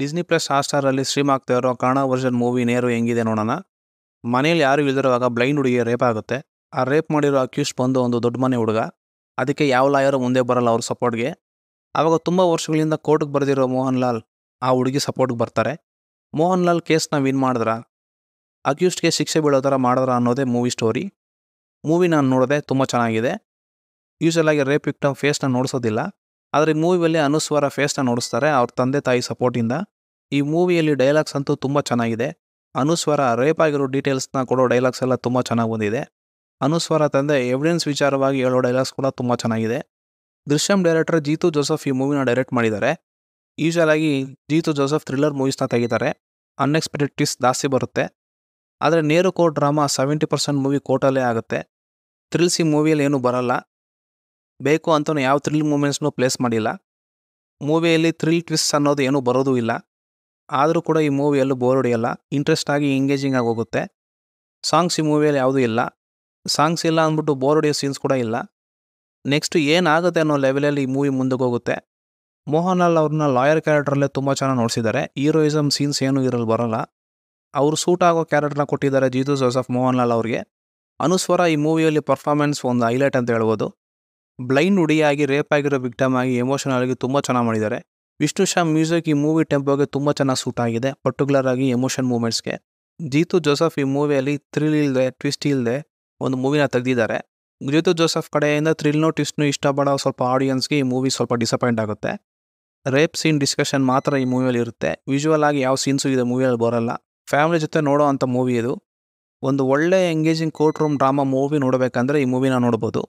Disney plus ಹಾಟ್ಸ್ಟಾರಲ್ಲಿ stream ಆಗ್ತಾ ಇರೋ Kannada version movie ನೇರು ಹೆಂಗಿದೆ ನೋಡೋಣ ಮನೇಲಿ ಯಾರು ಇಲ್ದಿರುವಾಗ ಬ್ಲೈಂಡ್ ಹುಡುಗಿ ರೇಪ್ ಆಗುತ್ತೆ ಆ ರೇಪ್ ಮಾಡಿರೋ ಅಕ್ಯೂಸ್ ಬಂದು ಒಂದು ದೊಡ್ಡ ಮನೆ ಹುಡುಗ ಅದಕ್ಕೆ ಯಾವ ಲಾಯರು ಮುಂದೆ ಬರಲ್ಲ ಅವ್ರ ಸಪೋರ್ಟ್ಗೆ ಆವಾಗ ತುಂಬ ವರ್ಷಗಳಿಂದ ಕೋರ್ಟ್ಗೆ ಬರೆದಿರೋ ಮೋಹನ್ ಲಾಲ್ ಆ ಹುಡುಗಿ ಸಪೋರ್ಟ್ಗೆ ಬರ್ತಾರೆ ಮೋಹನ್ ಲಾಲ್ ಕೇಸ್ನ ವಿನ್ ಮಾಡಿದ್ರ ಅಕ್ಯೂಸ್ಡ್ಗೆ ಶಿಕ್ಷೆ ಬೀಳೋ ಥರ ಮಾಡಿದ್ರ ಅನ್ನೋದೇ ಮೂವಿ ಸ್ಟೋರಿ ಮೂವಿ ನಾನು ನೋಡಿದೆ ತುಂಬ ಚೆನ್ನಾಗಿದೆ ಯೂಶಲಾಗಿ ರೇಪ್ ವಿಕ್ಟಮ್ ಫೇಸ್ನ ನೋಡಿಸೋದಿಲ್ಲ ಆದರೆ ಈ ಮೂವಿಯಲ್ಲಿ ಅನುಸ್ವರ ಫೇಸ್ನ ನೋಡಿಸ್ತಾರೆ ಅವ್ರ ತಂದೆ ತಾಯಿ ಸಪೋರ್ಟಿಂದ ಈ ಮೂವಿಯಲ್ಲಿ ಡೈಲಾಗ್ಸ್ ಅಂತೂ ತುಂಬ ಚೆನ್ನಾಗಿದೆ ಅನುಸ್ವರ ರೇಪ್ ಆಗಿರೋ ಡೀಟೇಲ್ಸ್ನ ಕೊಡೋ ಡೈಲಾಗ್ಸ್ ಎಲ್ಲ ತುಂಬ ಚೆನ್ನಾಗಿ ಬಂದಿದೆ ಅನುಸ್ವರ ತಂದೆ ಎವಿಡೆನ್ಸ್ ವಿಚಾರವಾಗಿ ಹೇಳೋ ಡೈಲಾಗ್ಸ್ ಕೂಡ ತುಂಬ ಚೆನ್ನಾಗಿದೆ ದೃಶ್ಯಂ ಡೈರೆಕ್ಟರ್ ಜೀತು ಜೋಸಫ್ ಈ ಮೂವಿನ ಡೈರೆಕ್ಟ್ ಮಾಡಿದ್ದಾರೆ ಆಗಿ ಜೀತು ಜೋಸಫ್ ಥ್ರಿಲ್ಲರ್ ಮೂವೀಸ್ನ ತೆಗಿತಾರೆ ಅನ್ಎಕ್ಸ್ಪೆಕ್ಟೆಡ್ ಟಿಸ್ ಜಾಸ್ತಿ ಬರುತ್ತೆ ಆದರೆ Neru court drama seventy percent movie ಕೋಟಲ್ಲೇ ಆಗುತ್ತೆ ಥ್ರಿಲ್ಸ್ ಈ ಮೂವಿಯಲ್ಲಿ ಏನೂ ಬರಲ್ಲ ಬೇಕು ಅಂತಲೂ ಯಾವ ಥ್ರಿಲ್ ಮೂಮೆಂಟ್ಸ್ನೂ ಪ್ಲೇಸ್ ಮಾಡಿಲ್ಲ ಮೂವಿಯಲ್ಲಿ ಥ್ರಿಲ್ ಟ್ವಿಸ್ಟ್ ಅನ್ನೋದು ಏನೂ ಬರೋದೂ ಇಲ್ಲ ಆದರೂ ಕೂಡ ಈ ಮೂವಿಯಲ್ಲೂ ಬೋರ್ ಹೊಡೆಯಲ್ಲ ಇಂಟ್ರೆಸ್ಟ್ ಆಗಿ ಎಂಗೇಜಿಂಗ್ ಆಗಿ ಹೋಗುತ್ತೆ ಸಾಂಗ್ಸ್ ಈ ಮೂವಿಯಲ್ಲಿ ಯಾವುದೂ ಇಲ್ಲ ಸಾಂಗ್ಸ್ ಇಲ್ಲ ಅಂದ್ಬಿಟ್ಟು ಬೋರ್ ಹೊಡೆಯೋ ಸೀನ್ಸ್ ಕೂಡ ಇಲ್ಲ ನೆಕ್ಸ್ಟ್ ಏನಾಗುತ್ತೆ ಅನ್ನೋ ಲೆವೆಲಲ್ಲಿ ಈ ಮೂವಿ ಮುಂದಕ್ಕೆ ಹೋಗುತ್ತೆ ಮೋಹನ್ ಲಾಲ್ ಅವ್ರನ್ನ ಲಾಯರ್ ಕ್ಯಾರೆಕ್ಟರಲ್ಲೇ ತುಂಬ ಚೆನ್ನಾಗಿ ನೋಡಿಸಿದ್ದಾರೆ ಹೀರೋಯಿಸಮ್ ಸೀನ್ಸ್ ಏನೂ ಇರಲ್ಲಿ ಬರೋಲ್ಲ ಅವರು ಸೂಟ್ ಆಗೋ ಕ್ಯಾರೆಕ್ಟರ್ನ ಕೊಟ್ಟಿದ್ದಾರೆ ಜೀತು ಜೋಸಫ್ ಲಾಲ್ ಅವರಿಗೆ ಅನುಸ್ವರ ಈ ಮೂವಿಯಲ್ಲಿ ಪರ್ಫಾರ್ಮೆನ್ಸ್ ಒಂದು ಹೈಲೈಟ್ ಅಂತ ಹೇಳ್ಬೋದು ಬ್ಲೈಂಡ್ ಹುಡಿಯಾಗಿ ರೇಪ್ ಆಗಿರೋ ವಿಕ್ಟಮ್ ಆಗಿ ಎಮೋಷನಲ್ ಆಗಿ ತುಂಬ ಚೆನ್ನಾಗಿ ಮಾಡಿದ್ದಾರೆ ವಿಷ್ಣು ಶಾ ಮ್ಯೂಸಿಕ್ ಈ ಮೂವಿ ಟೆಂಪೋಗೆ ತುಂಬ ಚೆನ್ನಾಗಿ ಸೂಟ್ ಆಗಿದೆ ಪರ್ಟಿಕ್ಯುಲರ್ ಆಗಿ ಎಮೋಷನ್ ಮೂಮೆಂಟ್ಸ್ಗೆ ಜೀತು ಜೋಸಫ್ ಈ ಮೂವಿಯಲ್ಲಿ ಥ್ರಿಲ್ ಇಲ್ಲದೆ ಟ್ವಿಸ್ಟ್ ಇಲ್ಲದೆ ಒಂದು ಮೂವಿನ ತೆಗೆದಿದ್ದಾರೆ ಜೀತು ಜೋಸಫ್ ಕಡೆಯಿಂದ ಥ್ರಿಲ್ನೋ ಟ್ವಿಸ್ಟ್ನೂ ಇಷ್ಟಪಡೋ ಸ್ವಲ್ಪ ಆಡಿಯನ್ಸ್ಗೆ ಈ ಮೂವಿ ಸ್ವಲ್ಪ ಡಿಸಪಾಯಿಂಟ್ ಆಗುತ್ತೆ ರೇಪ್ ಸೀನ್ ಡಿಸ್ಕಷನ್ ಮಾತ್ರ ಈ ಮೂವಿಯಲ್ಲಿ ಇರುತ್ತೆ ವಿಜುವಲ್ ಆಗಿ ಯಾವ ಸೀನ್ಸು ಇದೆ ಮೂವಿಯಲ್ಲಿ ಬರೋಲ್ಲ ಫ್ಯಾಮಿಲಿ ಜೊತೆ ನೋಡೋ ಅಂಥ ಮೂವಿ ಇದು ಒಂದು ಒಳ್ಳೆ engaging court room drama movie ನೋಡಬೇಕಂದ್ರೆ ಈ ಮೂವಿನ ನೋಡ್ಬೋದು